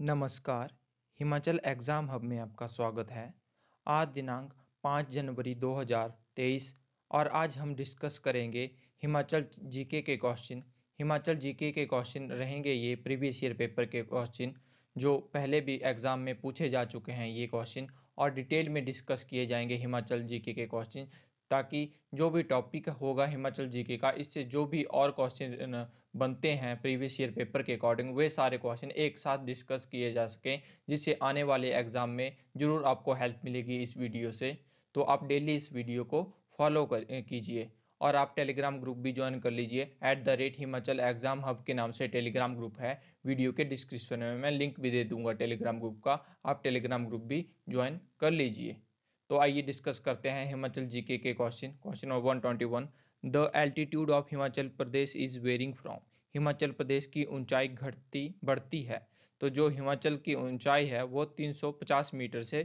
नमस्कार Himachal exam hub में आपका स्वागत है आज दिनांक 5 जनवरी 2023 और आज हम डिस्कस करेंगे हिमाचल जीके के क्वेश्चन हिमाचल जीके के क्वेश्चन रहेंगे ये प्रीवियस ईयर पेपर के क्वेश्चन जो पहले भी एग्ज़ाम में पूछे जा चुके हैं ये क्वेश्चन और डिटेल में डिस्कस किए जाएंगे हिमाचल जीके के क्वेश्चन ताकि जो भी टॉपिक होगा हिमाचल जीके का इससे जो भी और क्वेश्चन बनते हैं प्रीवियस ईयर पेपर के अकॉर्डिंग वे सारे क्वेश्चन एक साथ डिस्कस किए जा सकें जिससे आने वाले एग्ज़ाम में ज़रूर आपको हेल्प मिलेगी इस वीडियो से तो आप डेली इस वीडियो को फॉलो कर कीजिए और आप टेलीग्राम ग्रुप भी ज्वाइन कर लीजिए at the rate Himachal exam hub के नाम से टेलीग्राम ग्रुप है वीडियो के डिस्क्रिप्शन में मैं लिंक भी दे दूंगा टेलीग्राम ग्रुप का आप टेलीग्राम ग्रुप भी ज्वाइन कर लीजिए तो आइए डिस्कस करते हैं हिमाचल जीके के question question number one twenty one the altitude of Himachal Pradesh is varying from Himachal Pradesh की ऊंचाई घटती बढ़ती है तो जो हिमाचल की ऊंचाई है वो 350 मीटर से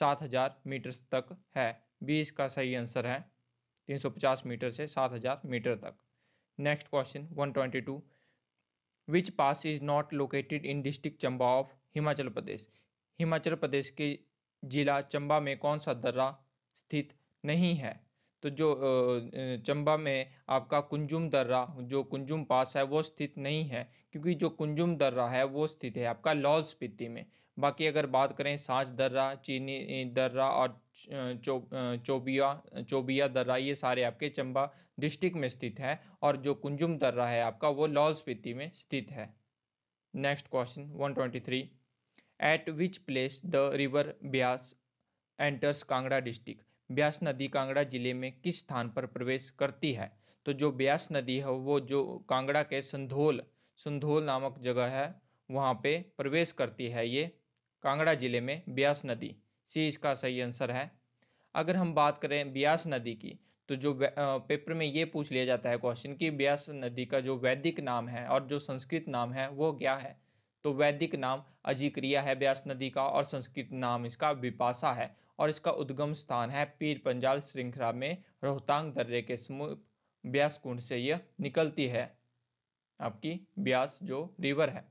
7000 मीटर तक है बी इसका सही आंसर है 350 मीटर से 7000 मीटर तक next question 122 which pass is not located in district Chamba of Himachal Pradesh Himachal Pradesh के जिला चंबा में कौन सा दर्रा स्थित नहीं है तो जो चंबा में आपका कुंजुम दर्रा जो कुंजुम पास है वो स्थित नहीं है क्योंकि जो कुंजुम दर्रा है वो स्थित है आपका लाहौल स्पीति में बाकी अगर बात करें साँच दर्रा चीनी दर्रा और चो चोबिया चोबिया दर्रा ये सारे आपके चंबा डिस्ट्रिक्ट में स्थित है और जो कुंजुम दर्रा है आपका वो लाहौल स्पीति में स्थित है next question one twenty three at which place the river Beas enters Kangra district Beas नदी कांगड़ा जिले में किस स्थान पर प्रवेश करती है तो जो ब्यास नदी है वो जो कांगड़ा के संधोल संधोल नामक जगह है वहाँ पे प्रवेश करती है ये कांगड़ा जिले में ब्यास नदी सी इसका सही आंसर है अगर हम बात करें ब्यास नदी की तो जो पेपर में ये पूछ लिया जाता है क्वेश्चन कि ब्यास नदी का जो वैदिक नाम है और जो संस्कृत नाम है वो क्या है तो वैदिक नाम अजिक्रिया है ब्यास नदी का और संस्कृत नाम इसका विपासा है और इसका उद्गम स्थान है पीर पंजाल श्रृंखला में रोहतांग दर्रे के समूह ब्यास कुंड से यह निकलती है आपकी ब्यास जो रिवर है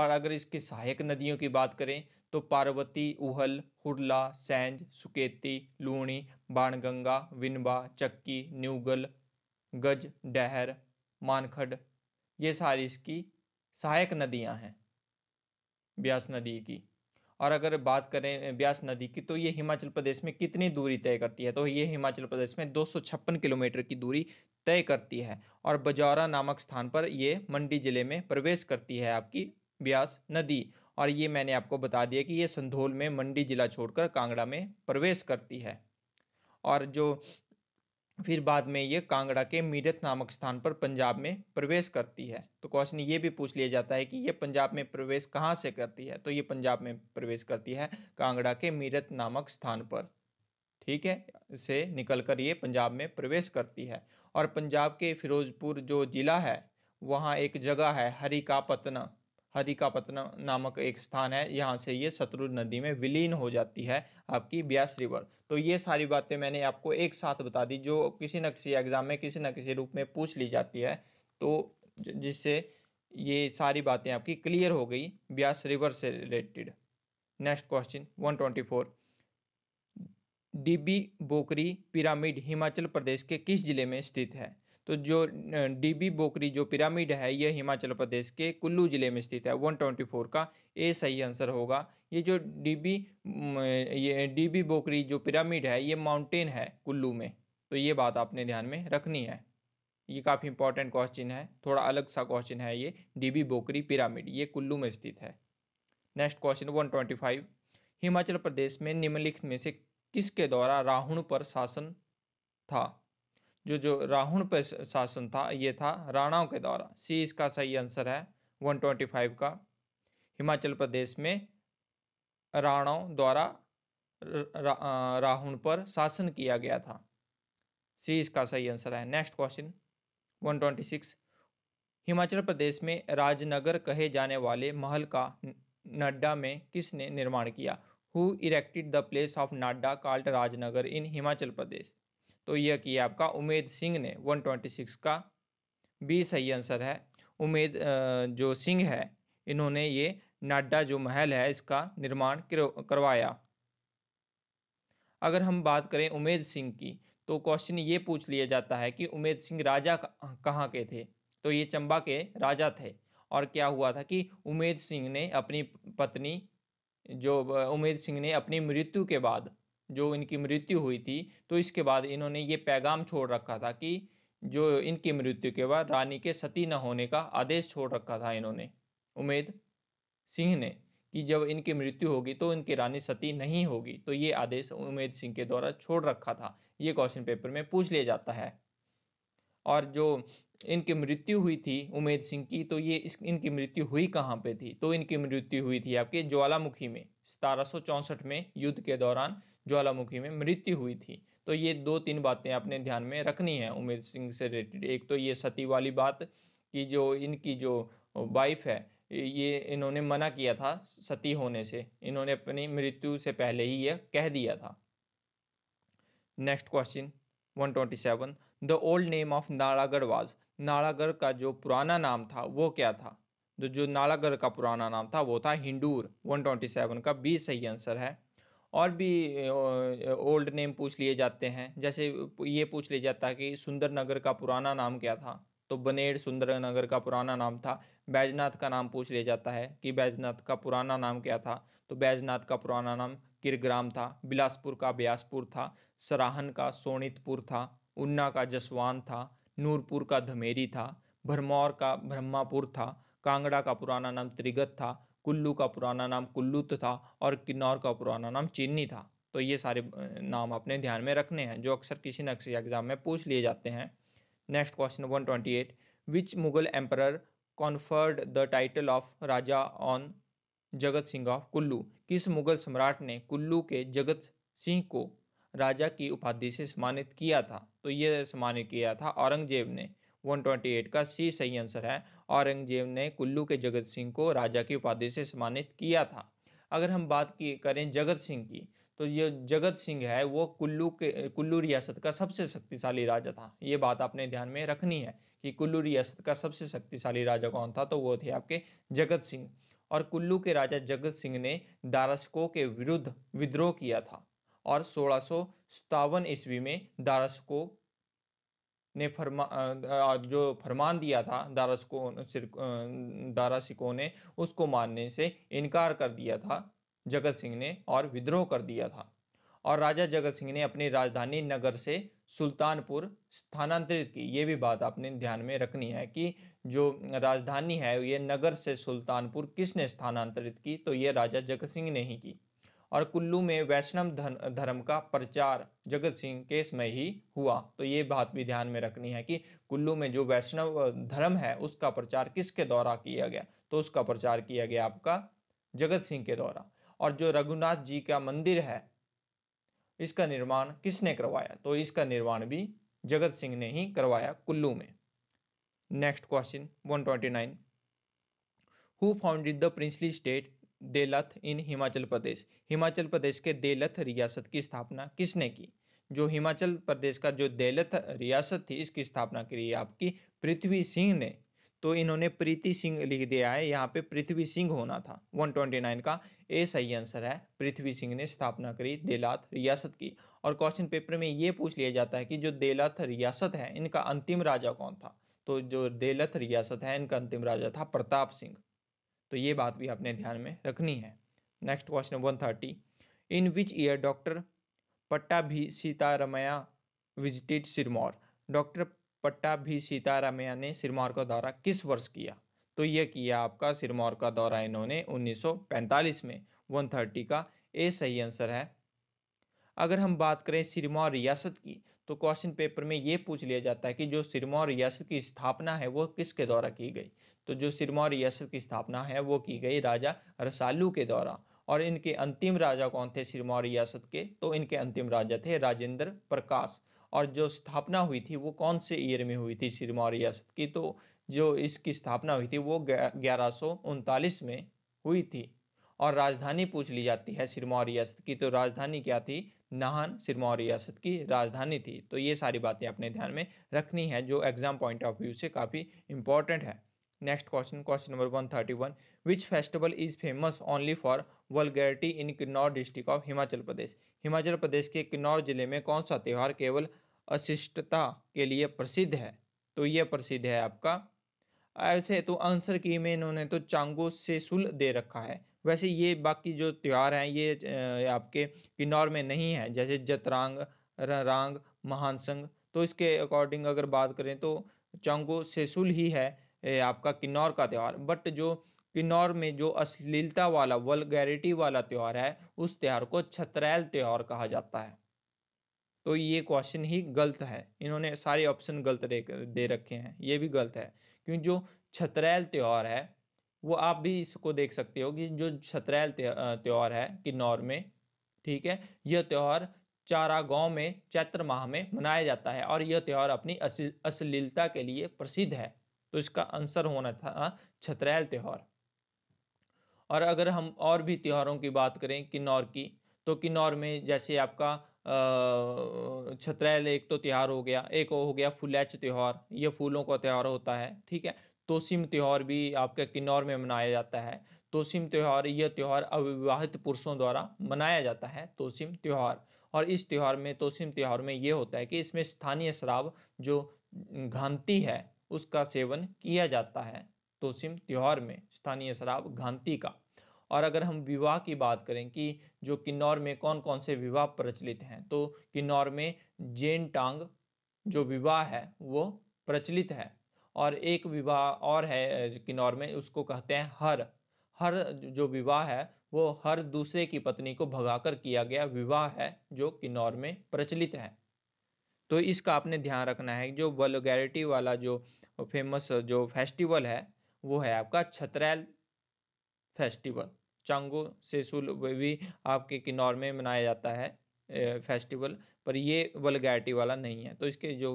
और अगर इसकी सहायक नदियों की बात करें तो पार्वती उहल हुरला सैंज सुकेती लूणी बाणगंगा विनबा चक्की न्यूगल गज डहर मानखड ये सारी इसकी सहायक नदियां हैं ब्यास नदी की और अगर बात करें ब्यास नदी की तो ये हिमाचल प्रदेश में कितनी दूरी तय करती है तो ये हिमाचल प्रदेश में दो किलोमीटर की दूरी तय करती है और बजौरा नामक स्थान पर ये मंडी ज़िले में प्रवेश करती है आपकी ब्यास नदी और ये मैंने आपको बता दिया कि ये संधोल में मंडी जिला छोड़कर कांगड़ा में प्रवेश करती है और जो फिर बाद में ये कांगड़ा के मीरत नामक स्थान पर पंजाब में प्रवेश करती है तो क्वेश्चन ये भी पूछ लिया जाता है कि ये पंजाब में प्रवेश कहाँ से करती है तो ये पंजाब में प्रवेश करती है कांगड़ा के मीरत नामक स्थान पर ठीक है से निकलकर ये पंजाब में प्रवेश करती है और पंजाब के फिरोजपुर जो ज़िला है वहाँ एक जगह है हरिकापतना हरि का नामक एक स्थान है यहाँ से ये शत्रु नदी में विलीन हो जाती है आपकी ब्यास रिवर तो ये सारी बातें मैंने आपको एक साथ बता दी जो किसी न किसी एग्ज़ाम में किसी न किसी रूप में पूछ ली जाती है तो जिससे ये सारी बातें आपकी क्लियर हो गई ब्यास रिवर से रिलेटेड नेक्स्ट क्वेश्चन डी डीबी बोकरी पिरामिड हिमाचल प्रदेश के किस जिले में स्थित है तो जो डीबी बोकरी जो पिरामिड है ये हिमाचल प्रदेश के कुल्लू ज़िले में स्थित है 124 का ए सही आंसर होगा ये जो डीबी ये डीबी बोकरी जो पिरामिड है ये माउंटेन है कुल्लू में तो ये बात आपने ध्यान में रखनी है ये काफ़ी इंपॉर्टेंट क्वेश्चन है थोड़ा अलग सा क्वेश्चन है ये डीबी बोकरी पिरामिड ये कुल्लू में स्थित है next question one Himachal Pradesh में निम्नलिखित में से किसके द्वारा राहुण पर शासन था जो जो राहुण पर शासन था ये था राणाओं के द्वारा सी इसका सही आंसर है 125 का हिमाचल प्रदेश में राणाओं द्वारा राहुण पर शासन किया गया था सी इसका सही आंसर है नेक्स्ट क्वेश्चन 126 हिमाचल प्रदेश में राजनगर कहे जाने वाले महल का नड्डा में किसने निर्माण किया who erected the place of नाडा काल्ट राजनगर इन हिमाचल प्रदेश तो यह किया आपका उमेद सिंह ने 126 का बी सही आंसर है उमेद जो सिंह है इन्होंने ये नाडा जो महल है इसका निर्माण करवाया अगर हम बात करें उमेद सिंह की तो क्वेश्चन ये पूछ लिया जाता है कि उमेद सिंह राजा कहाँ के थे तो ये चंबा के राजा थे और क्या हुआ था कि उमेद सिंह ने अपनी पत्नी जो उमेद सिंह ने अपनी मृत्यु के बाद जो इनकी मृत्यु हुई थी तो इसके बाद इन्होंने ये पैगाम छोड़ रखा था कि जो इनकी मृत्यु के बाद रानी के सती न होने का आदेश छोड़ रखा था इन्होंने उमेद सिंह ने कि जब इनकी मृत्यु होगी तो इनकी रानी सती नहीं होगी तो ये आदेश उमेद सिंह के द्वारा छोड़ रखा था ये क्वेश्चन पेपर में पूछ लिया जाता है और जो इनकी मृत्यु हुई थी उमेद सिंह की तो ये इस इनकी मृत्यु हुई कहाँ पे थी तो इनकी मृत्यु हुई थी आपके ज्वालामुखी में सतारह में युद्ध के दौरान ज्वालामुखी में मृत्यु हुई थी तो ये दो तीन बातें आपने ध्यान में रखनी है उमेश सिंह से रिलेटेड एक तो ये सती वाली बात कि जो इनकी जो वाइफ है ये इन्होंने मना किया था सती होने से इन्होंने अपनी मृत्यु से पहले ही यह कह दिया था next question 127 the old name of Nalagarh was Nalagarh का जो पुराना नाम था वो क्या था तो जो नालागढ़ का पुराना नाम था वो था हिंडूर 127 का बी सही आंसर है और भी ओल्ड नेम पूछ लिए जाते हैं जैसे ये पूछ लिया जाता है कि सुंदर नगर का पुराना नाम क्या था तो बनेर सुंदर नगर का पुराना नाम था बैजनाथ का नाम पूछ लिया जाता है कि बैजनाथ का पुराना नाम क्या था तो बैजनाथ का पुराना नाम किरग्राम था बिलासपुर का ब्यासपुर था सराहन का सोनितपुर था उन्ना का जसवान था नूरपुर का धमेरी था भरमौर का ब्रह्मापुर था कांगड़ा का पुराना नाम त्रिगत था कुल्लू का पुराना नाम कुल्लू तो था और किन्नौर का पुराना नाम चीनी था तो ये सारे नाम अपने ध्यान में रखने हैं जो अक्सर किसी न किसी एग्जाम में पूछ लिए जाते हैं next question one twenty eight which Mughal emperor conferred the title of Raja on Jagat Singh of Kullu किस मुगल सम्राट ने कुल्लू के जगत सिंह को राजा की उपाधि से सम्मानित किया था तो ये सम्मानित किया था औरंगजेब ने 128 का सी सही आंसर है औरंगजेब ने कुल्लू के जगत सिंह को राजा की उपाधि से सम्मानित किया था अगर हम बात की करें जगत सिंह की तो ये जगत सिंह है वो कुल्लू के कुल्लू रियासत का सबसे शक्तिशाली राजा था ये बात आपने ध्यान में रखनी है कि कुल्लू रियासत का सबसे शक्तिशाली राजा कौन था तो वो थे आपके जगत सिंह और कुल्लू के राजा जगत सिंह ने दारसको के विरुद्ध विद्रोह किया था और सोलह ईस्वी में दारसको ने फरमा जो फरमान दिया था दारा दारा सिको ने उसको मानने से इनकार कर दिया था जगत सिंह ने और विद्रोह कर दिया था और राजा जगत सिंह ने अपनी राजधानी नगर से सुल्तानपुर स्थानांतरित की ये भी बात आपने ध्यान में रखनी है कि जो राजधानी है ये नगर से सुल्तानपुर किसने स्थानांतरित की तो ये राजा जगत सिंह ने ही की और कुल्लू में वैष्णव धर्म का प्रचार जगत सिंह केस में ही हुआ तो ये बात भी ध्यान में रखनी है कि कुल्लू में जो वैष्णव धर्म है उसका प्रचार किसके द्वारा किया गया तो उसका प्रचार किया गया आपका जगत सिंह के द्वारा और जो रघुनाथ जी का मंदिर है इसका निर्माण किसने करवाया तो इसका निर्माण भी जगत सिंह ने ही करवाया कुल्लू में next question 129 who founded the princely state Delath in Himachal Pradesh Himachal Pradesh के देलथ रियासत की स्थापना किसने की जो हिमाचल प्रदेश का जो देलथ रियासत थी इसकी स्थापना करी आपकी पृथ्वी सिंह ने तो इन्होंने प्रीति सिंह लिख दिया है यहाँ पे पृथ्वी सिंह होना था 129 का ए सही आंसर है पृथ्वी सिंह ने स्थापना करी देलात रियासत की और क्वेश्चन पेपर में ये पूछ लिया जाता है कि जो देलथ रियासत है इनका अंतिम राजा कौन था तो जो देलथ रियासत है इनका अंतिम राजा था प्रताप सिंह तो ये बात भी आपने ध्यान में रखनी है next question one thirty in which year doctor Pattabhi सीतारामया visited Sirmaur doctor Pattabhi सीतारामया ने सिरमौर का दौरा किस वर्ष किया तो यह किया आपका सिरमौर का दौरा इन्होंने 1945 में 130 का ए सही आंसर है अगर हम बात करें सिरमौर रियासत की तो क्वेश्चन पेपर में ये पूछ लिया जाता है कि जो सिरमौर रियासत की स्थापना है वो किसके द्वारा की गई तो जो सिरमौर रियासत की स्थापना है वो की गई राजा रसालू के द्वारा और इनके अंतिम राजा कौन थे सिरमौर रियासत के तो इनके अंतिम राजा थे राजेंद्र प्रकाश और जो स्थापना हुई थी वो कौन से ईयर में हुई थी सिरमौर रियासत की तो जो इसकी स्थापना हुई थी वो ग्यारह में हुई थी और राजधानी पूछ ली जाती है सिरमौर रियासत की तो राजधानी क्या थी नाहन सिरमौर रियासत की राजधानी थी तो ये सारी बातें अपने ध्यान में रखनी है जो एग्जाम पॉइंट ऑफ व्यू से काफ़ी इंपॉर्टेंट है next question question number one thirty one which festival is famous only for vulgarity in Kinnaur district of Himachal Pradesh Himachal Pradesh के किन्नौर जिले में कौन सा त्यौहार केवल अशिष्टता के लिए प्रसिद्ध है तो यह प्रसिद्ध है आपका ऐसे तो आंसर की में इन्होंने तो चांगो से सुल दे रखा है वैसे ये बाकी जो त्यौहार हैं ये आपके किन्नौर में नहीं है जैसे जतरांग महान महानसंग तो इसके अकॉर्डिंग अगर बात करें तो चंगो सेसुल ही है आपका किन्नौर का त्यौहार बट जो किन्नौर में जो अश्लीलता वाला वलगैरिटी वाला त्यौहार है उस त्यौहार को छतरैल त्यौहार कहा जाता है तो ये क्वेश्चन ही गलत है इन्होंने सारे ऑप्शन गलत दे रखे हैं ये भी गलत है क्योंकि जो छतरैल त्यौहार है वो आप भी इसको देख सकते हो कि जो छतरैल त्यौहार है किन्नौर में ठीक है यह त्यौहार चारा गांव में चैत्र माह में मनाया जाता है और यह त्यौहार अपनी अश्लीलता के लिए प्रसिद्ध है तो इसका आंसर होना था छतरैल त्यौहार और अगर हम और भी त्यौहारों की बात करें किन्नौर की तो किन्नौर में जैसे आपका छतरैल एक तो त्यौहार हो गया एक हो गया फुलैच त्यौहार यह फूलों का त्यौहार होता है ठीक है तोसिम त्यौहार भी आपका किन्नौर में मनाया जाता है तोसिम त्यौहार यह त्यौहार अविवाहित पुरुषों द्वारा मनाया जाता है तोसिम त्यौहार और इस त्यौहार में तोसिम त्यौहार में ये होता है कि इसमें स्थानीय शराब जो घानती है उसका सेवन किया जाता है तोसिम त्यौहार में स्थानीय शराब घानती का और अगर हम विवाह की बात करें कि जो किन्नौर में कौन कौन से विवाह प्रचलित हैं तो किन्नौर में जैन टांग जो विवाह है वो प्रचलित है और एक विवाह और है किन्नौर में उसको कहते हैं हर हर जो विवाह है वो हर दूसरे की पत्नी को भगाकर किया गया विवाह है जो किन्नौर में प्रचलित है तो इसका आपने ध्यान रखना है जो वलगैरिटी वाला जो फेमस जो फेस्टिवल है वो है आपका छतरैल फेस्टिवल चांगो सेसुल भी आपके किन्नौर में मनाया जाता है फेस्टिवल पर ये वलगैरिटी वाला नहीं है तो इसके जो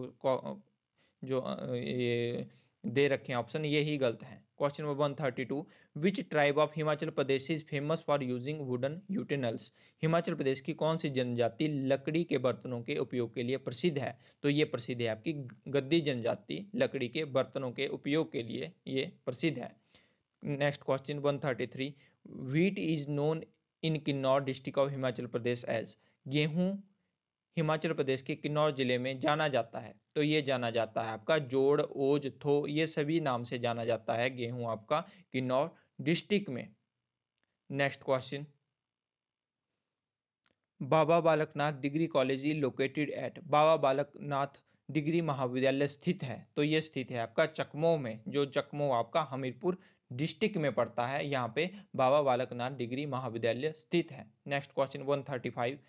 जो ये दे रखे हैं ऑप्शन ये ही गलत है question number one thirty two which tribe of Himachal Pradesh is famous for using wooden utensils Himachal Pradesh की कौन सी जनजाति लकड़ी के बर्तनों के उपयोग के लिए प्रसिद्ध है तो ये प्रसिद्ध है आपकी गद्दी जनजाति लकड़ी के बर्तनों के उपयोग के लिए ये प्रसिद्ध है next question one thirty three wheat is known in Kinnaur district of Himachal Pradesh as गेहूँ हिमाचल प्रदेश के किन्नौर ज़िले में जाना जाता है तो ये जाना जाता है आपका जोड़ ओज थो ये सभी नाम से जाना जाता है गेहूं आपका किन्नौर डिस्ट्रिक्ट में next question Baba Balaknath degree college is located at Baba Balaknath degree महाविद्यालय स्थित है तो ये स्थित है आपका चकमो में जो चकमो आपका हमीरपुर डिस्ट्रिक्ट में पड़ता है यहाँ पे बाबा बालकनाथ डिग्री महाविद्यालय स्थित है next question one thirty five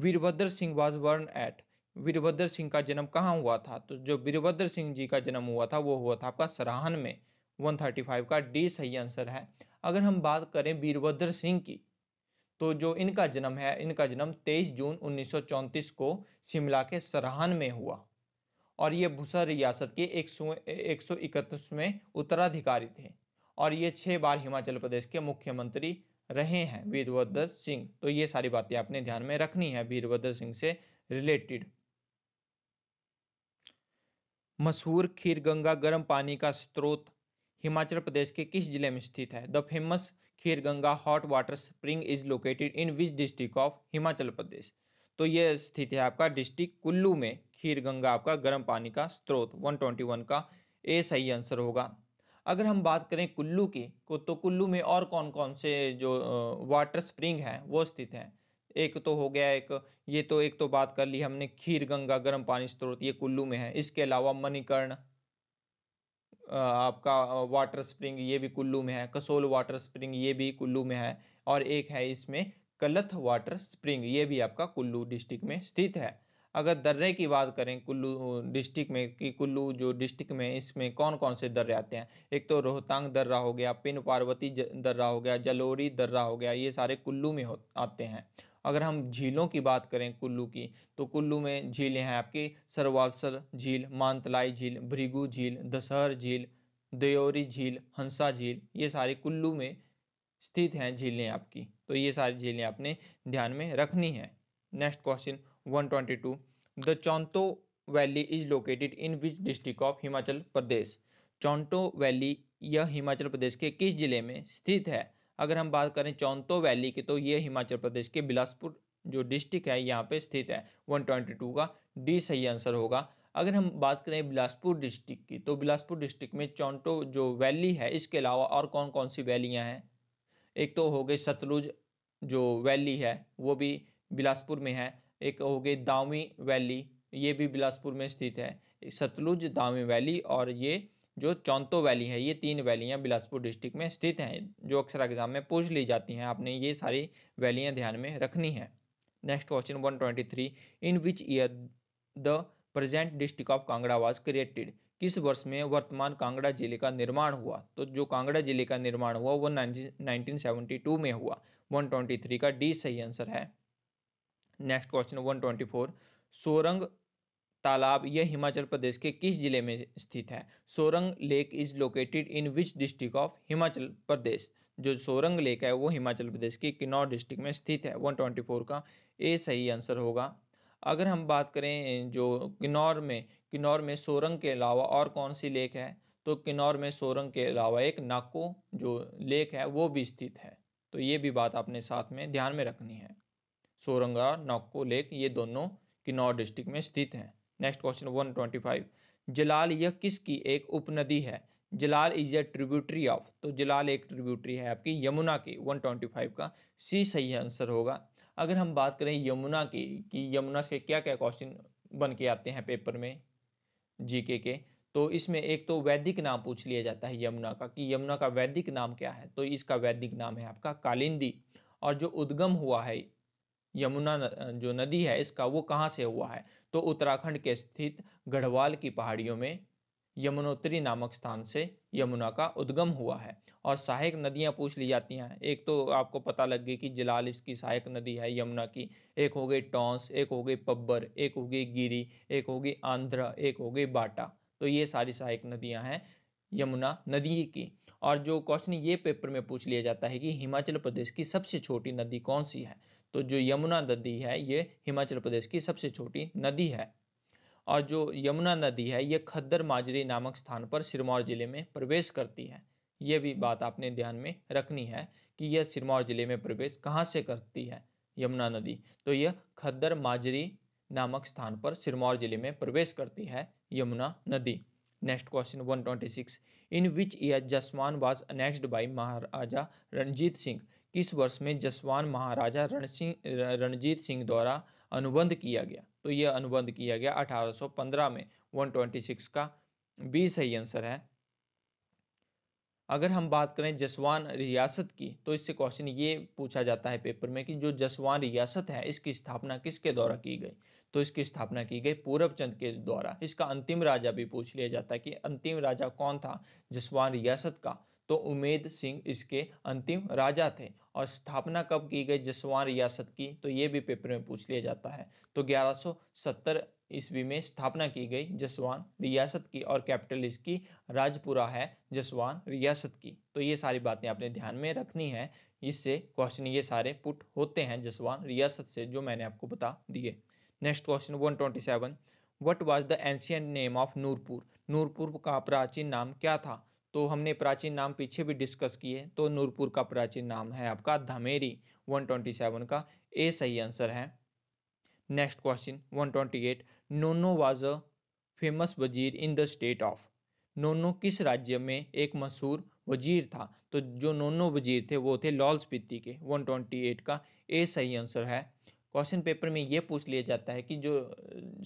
Virbhadra Singh was born at Virbhadra Singh का जन्म कहाँ हुआ था तो जो वीरभद्र सिंह जी का जन्म हुआ था वो हुआ था आपका सराहन में 135 का डी सही आंसर है अगर हम बात करें वीरभद्र सिंह की तो जो इनका जन्म है इनका जन्म 23 जून 1934 को शिमला के सराहन में हुआ और ये भूसा रियासत के एक सौ एक सौ उत्तराधिकारी थे और ये छः बार हिमाचल प्रदेश के मुख्यमंत्री रहे हैं वीरभद्र सिंह तो ये सारी बातें आपने ध्यान में रखनी है वीरभद्र सिंह से रिलेटेड मशहूर खीर गंगा गर्म पानी का स्रोत हिमाचल प्रदेश के किस जिले में स्थित है the famous Kheer Ganga hot water spring is located in which district of Himachal Pradesh तो ये स्थित है आपका डिस्ट्रिक्ट कुल्लू में खीर गंगा आपका गर्म पानी का स्रोत 121 का ए सही आंसर होगा अगर हम बात करें कुल्लू की को तो कुल्लू में और कौन कौन से जो वाटर स्प्रिंग हैं वो स्थित हैं एक तो हो गया एक ये तो एक तो बात कर ली हमने खीर गंगा गर्म पानी स्त्रोत ये कुल्लू में है इसके अलावा मणिकर्ण आपका वाटर स्प्रिंग ये भी कुल्लू में है कसोल वाटर स्प्रिंग ये भी कुल्लू में है और एक है इसमें कलथ वाटर स्प्रिंग ये भी आपका कुल्लू डिस्ट्रिक्ट में स्थित है अगर दर्रे की बात करें कुल्लू डिस्ट्रिक्ट में कि कुल्लू जो डिस्ट्रिक्ट में इसमें कौन कौन से दर्रे आते हैं एक तो रोहतांग दर्रा हो गया पिन पार्वती दर्रा हो गया जलोरी दर्रा हो गया ये सारे कुल्लू में हो आते हैं अगर हम झीलों की बात करें कुल्लू की तो कुल्लू में झीलें हैं आपकी सरवालसर झील मानतलाई झील भृगु झील दशहर झील दयोरी झील हंसा झील ये सारे कुल्लू में स्थित हैं झीलें आपकी तो ये सारी झीलें आपने ध्यान में रखनी है next question 122 the Chaunto valley is located in which district of Himachal Pradesh Chaunto valley यह हिमाचल प्रदेश के किस जिले में स्थित है अगर हम बात करें चौंतो वैली की तो यह हिमाचल प्रदेश के बिलासपुर जो डिस्ट्रिक्ट है यहाँ पे स्थित है 122 का डी सही आंसर होगा अगर हम बात करें बिलासपुर डिस्ट्रिक्ट की तो बिलासपुर डिस्ट्रिक्ट में चौंटो जो वैली है इसके अलावा और कौन कौन सी वैलियाँ हैं एक तो हो गई सतलुज जो वैली है वो भी बिलासपुर में है एक हो गई दावी वैली ये भी बिलासपुर में स्थित है सतलुज दावी वैली और ये जो चौंतो वैली है ये तीन वैलियाँ बिलासपुर डिस्ट्रिक्ट में स्थित हैं जो अक्सर एग्जाम में पूछ ली जाती हैं आपने ये सारी वैलियाँ ध्यान में रखनी है next question one twenty three in which year the present district of Kangra was created किस वर्ष में वर्तमान कांगड़ा जिले का निर्माण हुआ तो जो कांगड़ा जिले का निर्माण हुआ वो नाइनटीन में हुआ 123 का डी सही आंसर है next question one twenty four Sorang तालाब यह हिमाचल प्रदेश के किस जिले में स्थित है Sorang lake is located in which district of Himachal Pradesh जो सोरंग लेक है वो हिमाचल प्रदेश के किन्नौर डिस्ट्रिक्ट में स्थित है वन ट्वेंटी फोर का ए सही आंसर होगा अगर हम बात करें जो किन्नौर में किन्नौर में सोरंग के अलावा और कौन सी लेक है तो किन्नौर में सोरंग के अलावा एक नाको जो लेक है वो भी स्थित है तो ये भी बात आपने साथ में ध्यान में रखनी है सोरंगा नौको लेक ये दोनों किन्नौर डिस्ट्रिक्ट में स्थित हैं next question one twenty five Jalal यह किसकी एक उपनदी है Jalal is a tributary of तो जलाल एक ट्रिब्यूटरी है आपकी यमुना की 125 का सी सही आंसर होगा अगर हम बात करें यमुना की कि यमुना से क्या क्या क्वेश्चन बन के आते हैं पेपर में जीके के तो इसमें एक तो वैदिक नाम पूछ लिया जाता है यमुना का कि यमुना का वैदिक नाम क्या है तो इसका वैदिक नाम है आपका कालिंदी और जो उद्गम हुआ है यमुना जो नदी है इसका वो कहाँ से हुआ है तो उत्तराखंड के स्थित गढ़वाल की पहाड़ियों में यमुनोत्री नामक स्थान से यमुना का उद्गम हुआ है और सहायक नदियाँ पूछ ली जाती हैं एक तो आपको पता लग गई कि जलाल इसकी सहायक नदी है यमुना की एक हो गई टोंस एक हो गई पब्बर एक हो गई गिरी एक हो गई आंध्र एक हो गई बाटा तो ये सारी सहायक नदियाँ हैं यमुना नदी की और जो क्वेश्चन ये पेपर में पूछ लिया जाता है कि हिमाचल प्रदेश की सबसे छोटी नदी कौन सी है तो जो यमुना नदी है ये हिमाचल प्रदेश की सबसे छोटी नदी है और जो यमुना नदी है ये खद्दर माजरी नामक स्थान पर सिरमौर जिले में प्रवेश करती है ये भी बात आपने ध्यान में रखनी है कि यह सिरमौर जिले में प्रवेश कहाँ से करती है यमुना नदी तो यह खद्दर माजरी नामक स्थान पर सिरमौर जिले में प्रवेश करती है यमुना नदी next question 126 in which year Jaswan was annexed by Maharaja Ranjit Singh किस वर्ष में जसवान महाराजा रण सिंह रणजीत सिंह द्वारा अनुबंध किया गया तो यह अनुबंध किया गया 1815 में 126 का बी सही आंसर है अगर हम बात करें जसवान रियासत की तो इससे क्वेश्चन ये पूछा जाता है पेपर में कि जो जसवान रियासत है इसकी स्थापना किसके द्वारा की गई तो इसकी स्थापना की गई पूरब चंद के द्वारा इसका अंतिम राजा भी पूछ लिया जाता है कि अंतिम राजा कौन था जसवान रियासत का तो उमेद सिंह इसके अंतिम राजा थे और स्थापना कब की गई जसवान रियासत की तो ये भी पेपर में पूछ लिया जाता है तो 1170 ईस्वी में स्थापना की गई जसवान रियासत की और कैपिटल इसकी राजपुरा है जसवान रियासत की तो ये सारी बातें आपने ध्यान में रखनी है इससे क्वेश्चन ये सारे पुट होते हैं जसवान रियासत से जो मैंने आपको बता दिए next question one twenty seven what was the ancient name of Nurpur Nurpur का प्राचीन नाम क्या था तो हमने प्राचीन नाम पीछे भी डिस्कस किए तो नूरपुर का प्राचीन नाम है आपका धमेरी 127 का ए सही आंसर है next question 128 Nono was a famous wazir in the state of Nono किस राज्य में एक मशहूर वजीर था तो जो नोनो वजीर थे वो थे लॉल स्पीति के 128 का ए सही आंसर है क्वेश्चन पेपर में ये पूछ लिया जाता है कि जो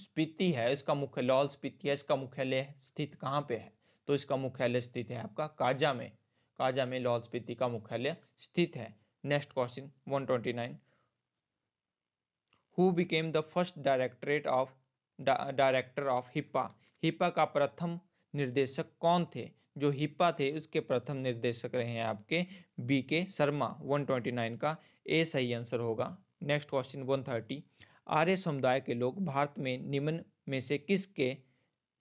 स्पीति है इसका मुख्य लॉल स्पीति है इसका मुख्यालय स्थित कहाँ पे है तो इसका मुख्यालय स्थित है आपका काजा में काजा में लॉल स्पीति का मुख्यालय स्थित है next question one twenty nine who became the first directorate of director of HIPA HIPA का प्रथम निर्देशक कौन थे जो हिप्पा थे उसके प्रथम निर्देशक रहे हैं आपके बी के शर्मा 129 का ए सही आंसर होगा नेक्स्ट क्वेश्चन वन थर्टी आर्य समुदाय के लोग भारत में निम्न में से किसके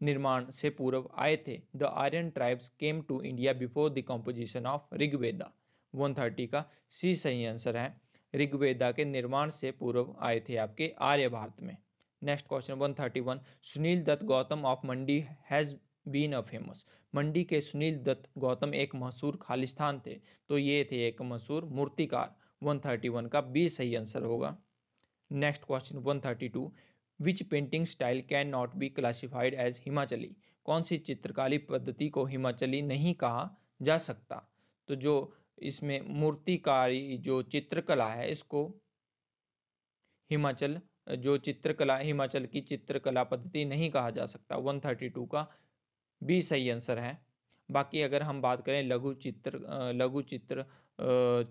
निर्माण से पूर्व आए थे the Aryan tribes came to India before the composition of Rigveda one thirty का सी सही आंसर है ऋग्वेदा के निर्माण से पूर्व आए थे आपके आर्य भारत में next question one thirty one Sunil Dutt Gautam of Mandi has been a famous Mandi के सुनील दत्त गौतम एक मशहूर खालिस्तान थे तो ये थे एक मशहूर मूर्तिकार 131 का बी सही आंसर होगा next question 132 which painting style can not be classified as Himachali कौन सी चित्रकारी पद्धति को हिमाचली नहीं कहा जा सकता तो जो इसमें मूर्तिकारी जो चित्रकला है इसको हिमाचल जो चित्रकला हिमाचल की चित्रकला पद्धति नहीं कहा जा सकता 132 का बी सही आंसर है बाकी अगर हम बात करें लघु चित्र लघु चित्र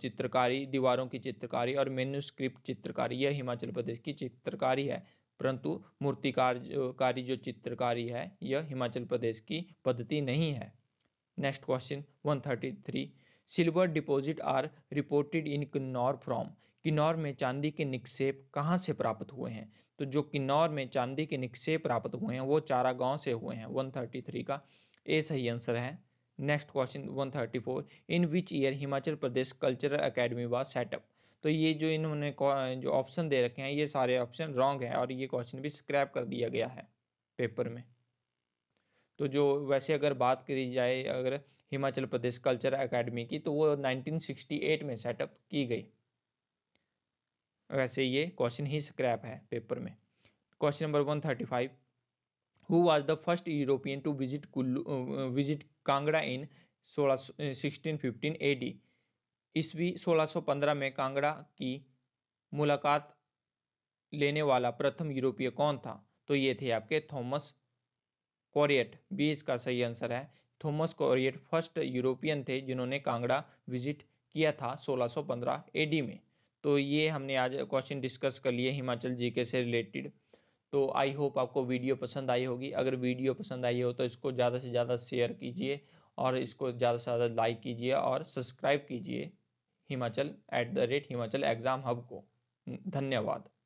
चित्रकारी दीवारों की चित्रकारी और मेन्यूस्क्रिप्ट चित्रकारी यह हिमाचल प्रदेश की चित्रकारी है परंतु मूर्तिकार कारी जो चित्रकारी है यह हिमाचल प्रदेश की पद्धति नहीं है next question one thirty three silver deposit are reported in Kinnaur from Kinnaur में चांदी के निक्षेप कहाँ से प्राप्त हुए हैं तो जो किन्नौर में चांदी के निक्षेप प्राप्त हुए हैं वो चारा गांव से हुए हैं थ्री का ए सही आंसर है next question 134 in which year Himachal Pradesh cultural academy was set up तो ये जो इन्होंने जो ऑप्शन दे रखे हैं ये सारे ऑप्शन रॉन्ग हैं और ये क्वेश्चन भी स्क्रैप कर दिया गया है पेपर में तो जो वैसे अगर बात करी जाए अगर हिमाचल प्रदेश कल्चर अकेडमी की तो वो 1968 में सेटअप की गई वैसे ये क्वेश्चन ही स्क्रैप है पेपर में question number one thirty five who was the first European to visit Kullu visit Kangra in सोलह सिक्सटीन uh, AD. ईस्वी 1615 में कांगड़ा की मुलाकात लेने वाला प्रथम यूरोपीय कौन था तो ये थे आपके थॉमस कोरियट बी इसका सही आंसर है थॉमस कोरियट फर्स्ट यूरोपियन थे जिन्होंने कांगड़ा विजिट किया था 1615 एडी में तो ये हमने आज क्वेश्चन डिस्कस कर लिए हिमाचल जी के से रिलेटेड तो आई होप आपको वीडियो पसंद आई होगी अगर वीडियो पसंद आई हो तो इसको ज़्यादा से ज़्यादा शेयर कीजिए और इसको ज़्यादा से ज़्यादा लाइक कीजिए और सब्सक्राइब कीजिए Himachal at the rate Himachal exam hub को धन्यवाद